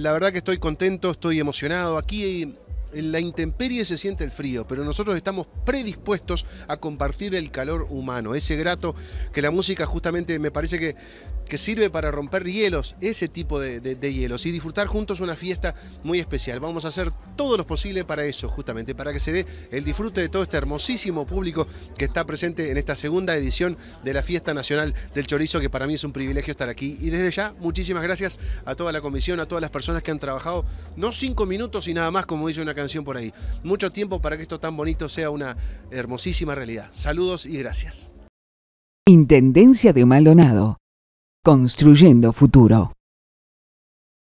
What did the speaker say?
La verdad que estoy contento, estoy emocionado. Aquí en la intemperie se siente el frío, pero nosotros estamos predispuestos a compartir el calor humano, ese grato que la música justamente me parece que que sirve para romper hielos, ese tipo de, hielos, y disfrutar juntos una fiesta muy especial. Vamos a hacer todo lo posible para eso, justamente, para que se dé el disfrute de todo este hermosísimo público que está presente en esta segunda edición de la Fiesta Nacional del Chorizo, que para mí es un privilegio estar aquí. Y desde ya, muchísimas gracias a toda la comisión, a todas las personas que han trabajado, no cinco minutos y nada más, como dice una canción por ahí, mucho tiempo para que esto tan bonito sea una hermosísima realidad. Saludos y gracias. Intendencia de Maldonado. Construyendo Futuro.